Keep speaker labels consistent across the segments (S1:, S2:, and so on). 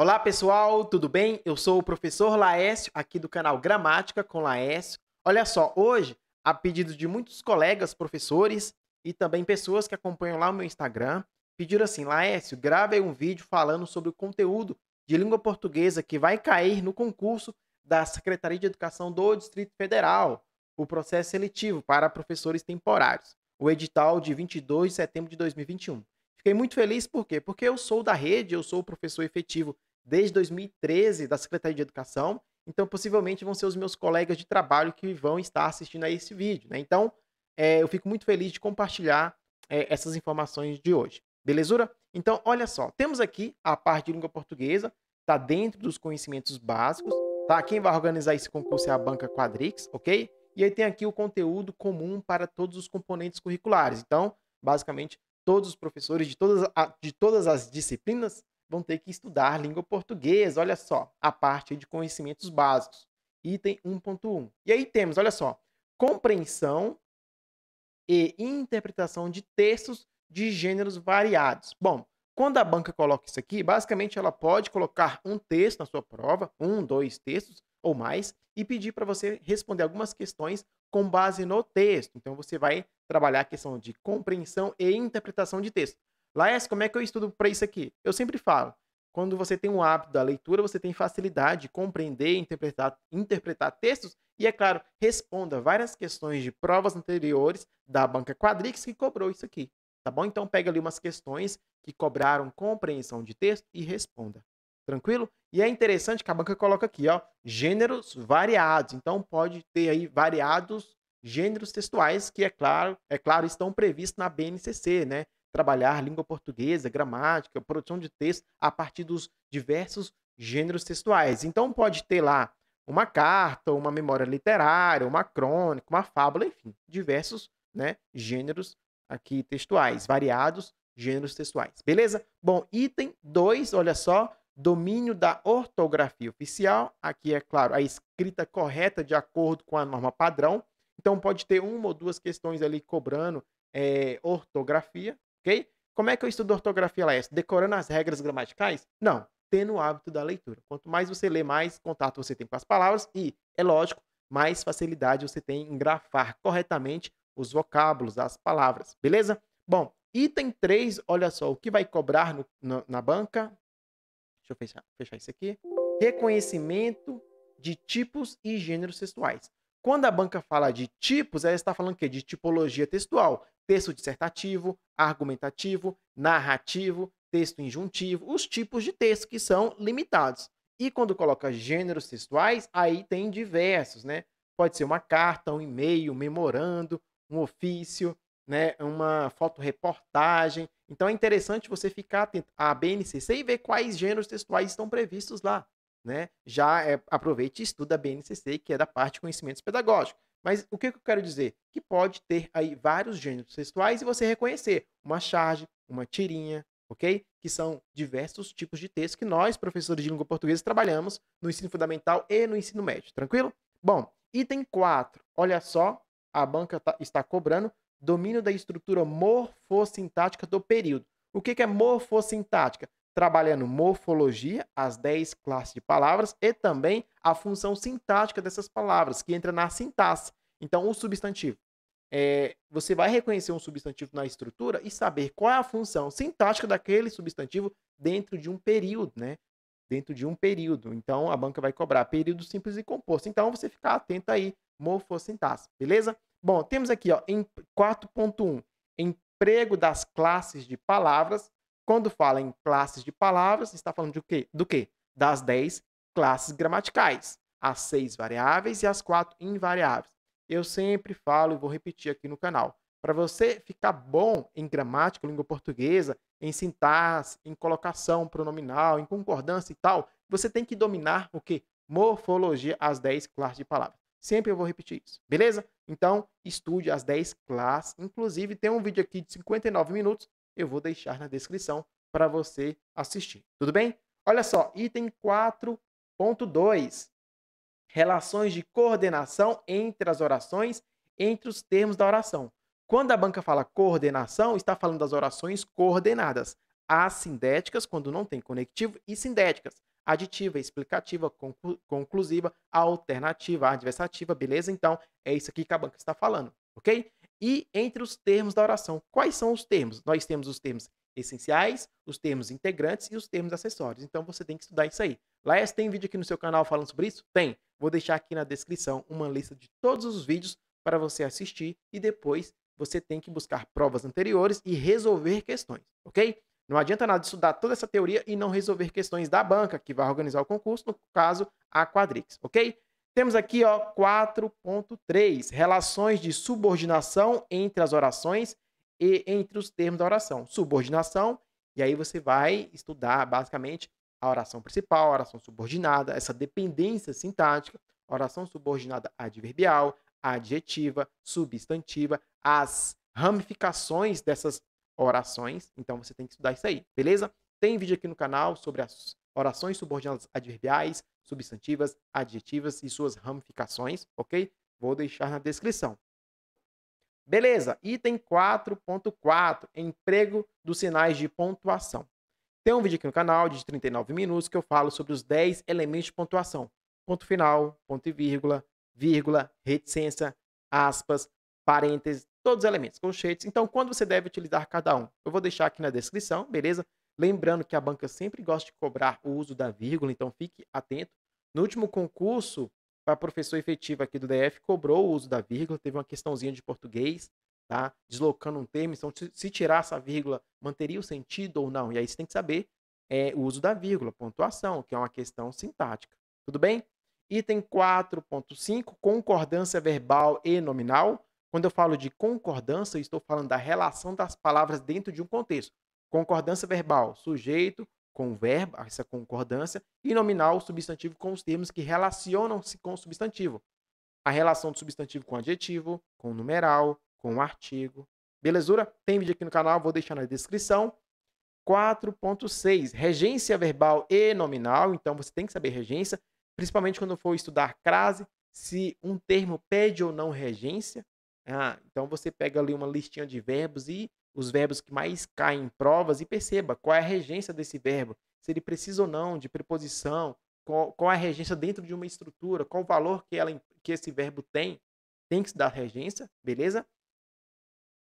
S1: Olá pessoal, tudo bem? Eu sou o professor Laécio, aqui do canal Gramática com Laécio. Olha só, hoje, a pedido de muitos colegas, professores e também pessoas que acompanham lá o meu Instagram, pediram assim: Laécio, grave um vídeo falando sobre o conteúdo de língua portuguesa que vai cair no concurso da Secretaria de Educação do Distrito Federal, o processo seletivo para professores temporários, o edital de 22 de setembro de 2021. Fiquei muito feliz por quê? Porque eu sou da rede, eu sou o professor efetivo desde 2013 da Secretaria de Educação. Então, possivelmente vão ser os meus colegas de trabalho que vão estar assistindo a esse vídeo. Né? Então, é, eu fico muito feliz de compartilhar é, essas informações de hoje. Belezura? Então, olha só, temos aqui a parte de língua portuguesa, tá dentro dos conhecimentos básicos, tá? Quem vai organizar esse concurso é a banca Quadrix, ok? E aí tem aqui o conteúdo comum para todos os componentes curriculares. Então, basicamente, todos os professores de todas, a, de todas as disciplinas vão ter que estudar língua portuguesa, olha só, a parte de conhecimentos básicos, item 1.1. E aí temos, olha só, compreensão e interpretação de textos de gêneros variados. Bom, quando a banca coloca isso aqui, basicamente ela pode colocar um texto na sua prova, um, dois textos ou mais, e pedir para você responder algumas questões com base no texto. Então você vai trabalhar a questão de compreensão e interpretação de texto. Laes, como é que eu estudo para isso aqui? Eu sempre falo, quando você tem um hábito da leitura, você tem facilidade de compreender, interpretar, interpretar textos e, é claro, responda várias questões de provas anteriores da banca Quadrix que cobrou isso aqui, tá bom? Então pega ali umas questões que cobraram compreensão de texto e responda. Tranquilo? E é interessante que a banca coloca aqui, ó, gêneros variados. Então pode ter aí variados gêneros textuais que é claro, é claro, estão previstos na BNCC, né? trabalhar língua portuguesa, gramática, produção de texto a partir dos diversos gêneros textuais. Então pode ter lá uma carta, uma memória literária, uma crônica, uma fábula, enfim, diversos né, gêneros aqui textuais, variados gêneros textuais. Beleza? Bom, item 2, olha só, domínio da ortografia oficial. Aqui é claro, a escrita correta de acordo com a norma padrão. Então pode ter uma ou duas questões ali cobrando é, ortografia, como é que eu estudo ortografia lá? É decorando as regras gramaticais? Não, tendo o hábito da leitura. Quanto mais você lê, mais contato você tem com as palavras e, é lógico, mais facilidade você tem em grafar corretamente os vocábulos, as palavras, beleza? Bom, item 3, olha só, o que vai cobrar no, na banca? Deixa eu fechar, fechar isso aqui. Reconhecimento de tipos e gêneros textuais. Quando a banca fala de tipos, ela está falando que de tipologia textual texto dissertativo, argumentativo, narrativo, texto injuntivo, os tipos de texto que são limitados. E quando coloca gêneros textuais, aí tem diversos, né? Pode ser uma carta, um e-mail, um memorando, um ofício, né, uma fotoreportagem. Então é interessante você ficar atento à BNCC e ver quais gêneros textuais estão previstos lá. Né? Já é, aproveite e estuda a BNCC, que é da parte de conhecimentos pedagógicos. Mas o que eu quero dizer? Que pode ter aí vários gêneros textuais e você reconhecer uma charge, uma tirinha, ok? Que são diversos tipos de texto que nós, professores de língua portuguesa, trabalhamos no ensino fundamental e no ensino médio, tranquilo? Bom, item 4. Olha só, a banca tá, está cobrando domínio da estrutura morfossintática do período. O que, que é morfossintática? trabalhando morfologia, as 10 classes de palavras, e também a função sintática dessas palavras, que entra na sintaxe. Então, o substantivo. É, você vai reconhecer um substantivo na estrutura e saber qual é a função sintática daquele substantivo dentro de um período, né? Dentro de um período. Então, a banca vai cobrar período simples e composto. Então, você ficar atento aí, morfossintaxe, beleza? Bom, temos aqui, ó, em 4.1, emprego das classes de palavras quando fala em classes de palavras, está falando de quê? do quê? Das 10 classes gramaticais, as seis variáveis e as quatro invariáveis. Eu sempre falo e vou repetir aqui no canal. Para você ficar bom em gramática, língua portuguesa, em sintaxe, em colocação pronominal, em concordância e tal, você tem que dominar o quê? Morfologia, as 10 classes de palavras. Sempre eu vou repetir isso, beleza? Então, estude as 10 classes. Inclusive, tem um vídeo aqui de 59 minutos eu vou deixar na descrição para você assistir. Tudo bem? Olha só, item 4.2. Relações de coordenação entre as orações, entre os termos da oração. Quando a banca fala coordenação, está falando das orações coordenadas. Assindéticas, quando não tem conectivo, e sindéticas. Aditiva, explicativa, conclu conclusiva, alternativa, adversativa, beleza? Então, é isso aqui que a banca está falando, ok? e entre os termos da oração. Quais são os termos? Nós temos os termos essenciais, os termos integrantes e os termos acessórios. Então você tem que estudar isso aí. Laércio, tem vídeo aqui no seu canal falando sobre isso? Tem. Vou deixar aqui na descrição uma lista de todos os vídeos para você assistir e depois você tem que buscar provas anteriores e resolver questões, ok? Não adianta nada estudar toda essa teoria e não resolver questões da banca que vai organizar o concurso, no caso, a Quadrix, ok? Temos aqui, ó, 4.3, relações de subordinação entre as orações e entre os termos da oração. Subordinação, e aí você vai estudar basicamente a oração principal, a oração subordinada, essa dependência sintática, oração subordinada adverbial, adjetiva, substantiva, as ramificações dessas orações. Então você tem que estudar isso aí, beleza? Tem vídeo aqui no canal sobre as orações subordinadas adverbiais, substantivas, adjetivas e suas ramificações, ok? Vou deixar na descrição. Beleza, item 4.4, emprego dos sinais de pontuação. Tem um vídeo aqui no canal de 39 minutos que eu falo sobre os 10 elementos de pontuação. Ponto final, ponto e vírgula, vírgula, reticência, aspas, parênteses, todos os elementos, colchetes. Então, quando você deve utilizar cada um? Eu vou deixar aqui na descrição, beleza? Lembrando que a banca sempre gosta de cobrar o uso da vírgula, então fique atento. No último concurso, para professor efetivo aqui do DF, cobrou o uso da vírgula, teve uma questãozinha de português, tá? Deslocando um termo, então se tirar essa vírgula, manteria o sentido ou não? E aí você tem que saber é, o uso da vírgula, pontuação, que é uma questão sintática. Tudo bem? Item 4.5, concordância verbal e nominal. Quando eu falo de concordância, eu estou falando da relação das palavras dentro de um contexto. Concordância verbal, sujeito com o verbo, ah, essa concordância, e nominal, substantivo com os termos que relacionam-se com o substantivo. A relação do substantivo com o adjetivo, com o numeral, com o artigo. Belezura? Tem vídeo aqui no canal, vou deixar na descrição. 4.6, regência verbal e nominal. Então, você tem que saber regência, principalmente quando for estudar crase, se um termo pede ou não regência, ah, então você pega ali uma listinha de verbos e os verbos que mais caem em provas e perceba qual é a regência desse verbo, se ele precisa ou não de preposição, qual, qual é a regência dentro de uma estrutura, qual o valor que, ela, que esse verbo tem. Tem que se dar regência, beleza?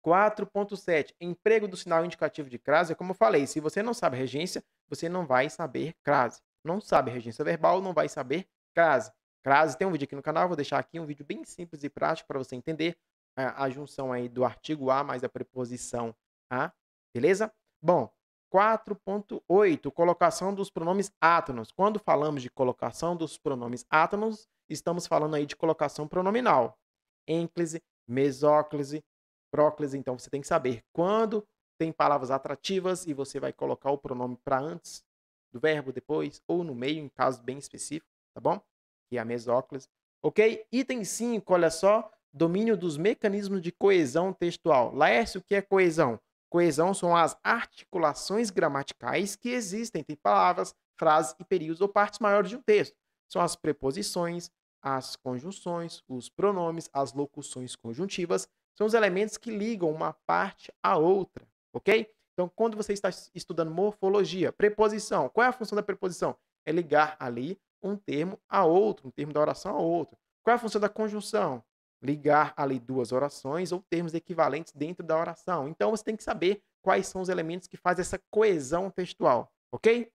S1: 4.7. Emprego do sinal indicativo de crase. É como eu falei, se você não sabe regência, você não vai saber crase. Não sabe regência verbal, não vai saber crase. Crase tem um vídeo aqui no canal, vou deixar aqui um vídeo bem simples e prático para você entender a, a junção aí do artigo a mais a preposição a, beleza? Bom, 4.8, colocação dos pronomes átonos. Quando falamos de colocação dos pronomes átonos, estamos falando aí de colocação pronominal. Ênclise, mesóclise, próclise. Então, você tem que saber quando tem palavras atrativas e você vai colocar o pronome para antes do verbo, depois, ou no meio, em caso bem específico, tá bom? Que é a mesóclise. Ok? Item 5, olha só domínio dos mecanismos de coesão textual. Laércio, o que é coesão? Coesão são as articulações gramaticais que existem entre palavras, frases e períodos ou partes maiores de um texto. São as preposições, as conjunções, os pronomes, as locuções conjuntivas. São os elementos que ligam uma parte à outra, ok? Então, quando você está estudando morfologia, preposição, qual é a função da preposição? É ligar ali um termo a outro, um termo da oração a outro. Qual é a função da conjunção? ligar ali duas orações ou termos equivalentes dentro da oração. Então você tem que saber quais são os elementos que fazem essa coesão textual, ok?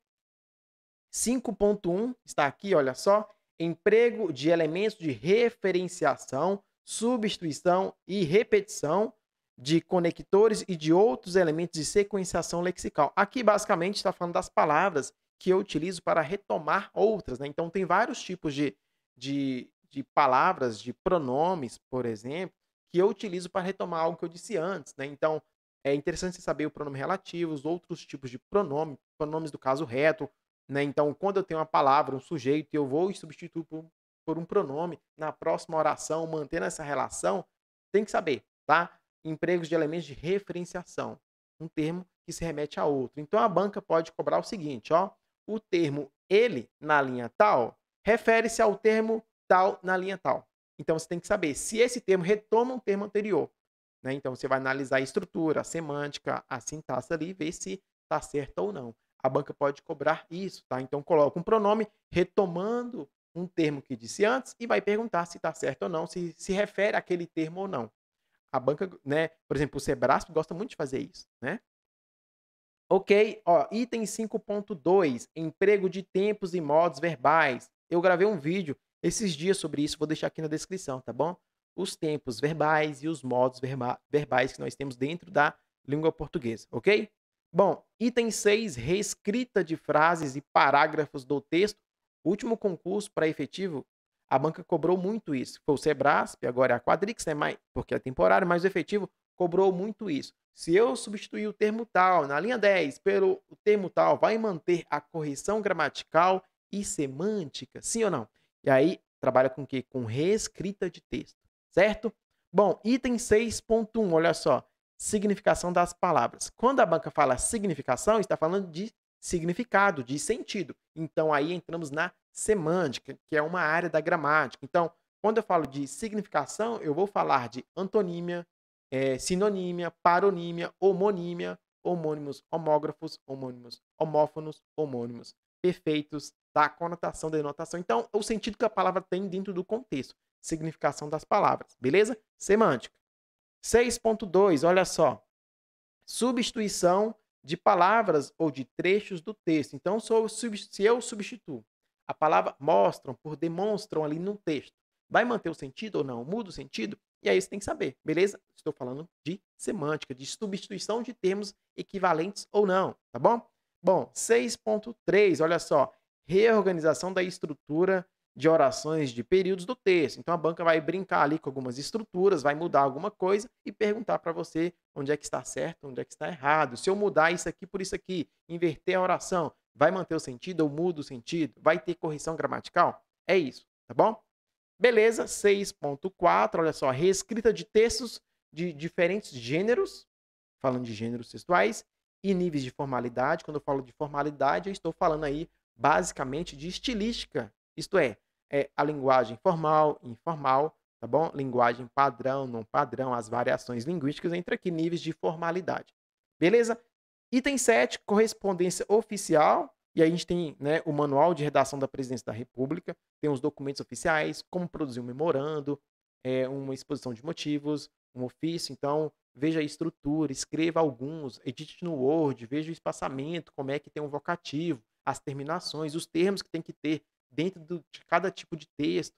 S1: 5.1 está aqui, olha só, emprego de elementos de referenciação, substituição e repetição de conectores e de outros elementos de sequenciação lexical. Aqui basicamente está falando das palavras que eu utilizo para retomar outras, né? Então tem vários tipos de, de de palavras, de pronomes, por exemplo, que eu utilizo para retomar algo que eu disse antes. Né? Então, é interessante você saber o pronome relativo, os outros tipos de pronome, pronomes do caso reto. Né? Então, quando eu tenho uma palavra, um sujeito, eu vou e substituo por, por um pronome na próxima oração, mantendo essa relação, tem que saber, tá? Empregos de elementos de referenciação, um termo que se remete a outro. Então, a banca pode cobrar o seguinte, ó, o termo ele na linha tal refere-se ao termo tal na linha tal. Então você tem que saber se esse termo retoma um termo anterior. Né? Então você vai analisar a estrutura, a semântica, a sintaxe ali, ver se está certo ou não. A banca pode cobrar isso, tá? Então coloca um pronome retomando um termo que disse antes e vai perguntar se está certo ou não, se se refere àquele termo ou não. A banca, né? Por exemplo, o Sebrasp gosta muito de fazer isso, né? Ok, ó, item 5.2, emprego de tempos e modos verbais. Eu gravei um vídeo esses dias sobre isso, vou deixar aqui na descrição, tá bom? Os tempos verbais e os modos verba verbais que nós temos dentro da língua portuguesa, ok? Bom, item 6, reescrita de frases e parágrafos do texto. último concurso para efetivo, a banca cobrou muito isso. Foi o Sebrasp, agora é a Quadrix, né? Mas, porque é temporário, mas o efetivo cobrou muito isso. Se eu substituir o termo tal na linha 10 pelo termo tal, vai manter a correção gramatical e semântica? Sim ou não? E aí trabalha com o quê? Com reescrita de texto, certo? Bom, item 6.1, olha só, significação das palavras. Quando a banca fala significação, está falando de significado, de sentido. Então aí entramos na semântica, que é uma área da gramática. Então, quando eu falo de significação, eu vou falar de antonímia, é, sinonímia, paronímia, homonímia, homônimos, homógrafos, homônimos, homófonos, homônimos, perfeitos, da Conotação, denotação. Então, o sentido que a palavra tem dentro do contexto, significação das palavras, beleza? Semântica. 6.2, olha só. Substituição de palavras ou de trechos do texto. Então, se eu substituo a palavra mostram por demonstram ali no texto, vai manter o sentido ou não? Muda o sentido? E aí você tem que saber, beleza? Estou falando de semântica, de substituição de termos equivalentes ou não, tá bom? Bom, 6.3, olha só reorganização da estrutura de orações de períodos do texto. Então a banca vai brincar ali com algumas estruturas, vai mudar alguma coisa e perguntar para você onde é que está certo, onde é que está errado. Se eu mudar isso aqui por isso aqui, inverter a oração, vai manter o sentido ou muda o sentido? Vai ter correção gramatical? É isso, tá bom? Beleza, 6.4, olha só, reescrita de textos de diferentes gêneros, falando de gêneros textuais, e níveis de formalidade. Quando eu falo de formalidade, eu estou falando aí basicamente de estilística, isto é, é a linguagem formal, informal, tá bom? Linguagem padrão, não padrão, as variações linguísticas entre aqui níveis de formalidade. Beleza? Item 7, correspondência oficial, e aí a gente tem né, o manual de redação da presidência da República, tem os documentos oficiais, como produzir um memorando, é, uma exposição de motivos, um ofício, então veja a estrutura, escreva alguns, edite no Word, veja o espaçamento, como é que tem um vocativo, as terminações, os termos que tem que ter dentro do, de cada tipo de texto,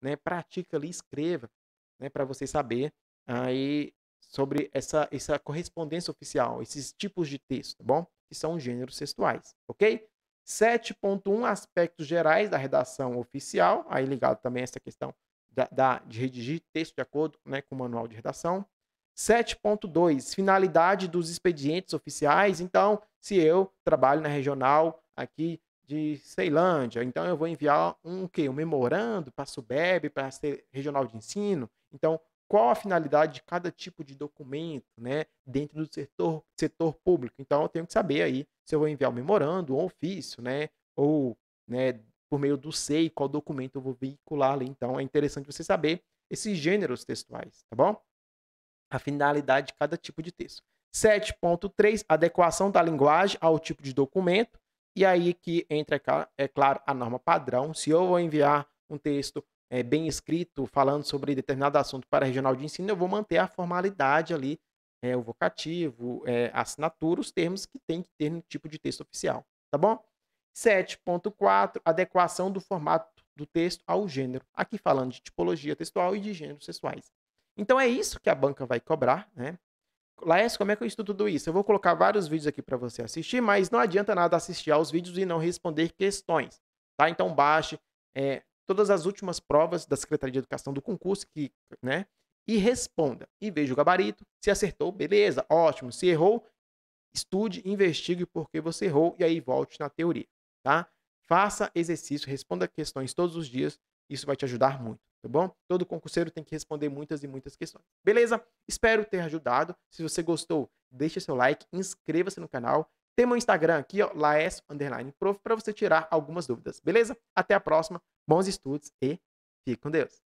S1: né? Pratica ali, escreva, né? Para você saber aí sobre essa, essa correspondência oficial, esses tipos de texto, tá bom? Que são gêneros textuais, ok? 7.1 aspectos gerais da redação oficial, aí ligado também a essa questão da, da, de redigir texto de acordo né, com o manual de redação. 7.2 finalidade dos expedientes oficiais. Então, se eu trabalho na regional aqui de Ceilândia, então eu vou enviar um que um memorando para a SUBEB, para a regional de ensino. Então, qual a finalidade de cada tipo de documento, né, dentro do setor, setor público? Então, eu tenho que saber aí se eu vou enviar um memorando, um ofício, né, ou, né, por meio do SEI, qual documento eu vou veicular ali. Então, é interessante você saber esses gêneros textuais, tá bom? A finalidade de cada tipo de texto. 7.3, adequação da linguagem ao tipo de documento. E aí que entra, é claro, a norma padrão. Se eu vou enviar um texto é, bem escrito falando sobre determinado assunto para a regional de ensino, eu vou manter a formalidade ali, é, o vocativo, é, a assinatura, os termos que tem que ter no tipo de texto oficial, tá bom? 7.4, adequação do formato do texto ao gênero. Aqui falando de tipologia textual e de gêneros sexuais. Então é isso que a banca vai cobrar, né? Laércio, como é que eu estudo tudo isso? Eu vou colocar vários vídeos aqui para você assistir, mas não adianta nada assistir aos vídeos e não responder questões, tá? Então baixe é, todas as últimas provas da Secretaria de Educação do concurso que, né? E responda e veja o gabarito. Se acertou, beleza, ótimo. Se errou, estude, investigue por que você errou e aí volte na teoria, tá? Faça exercício, responda questões todos os dias isso vai te ajudar muito, tá bom? Todo concurseiro tem que responder muitas e muitas questões. Beleza? Espero ter ajudado. Se você gostou, deixe seu like, inscreva-se no canal. Tem meu Instagram aqui, ó, Laes_Prof para você tirar algumas dúvidas, beleza? Até a próxima, bons estudos e fique com Deus!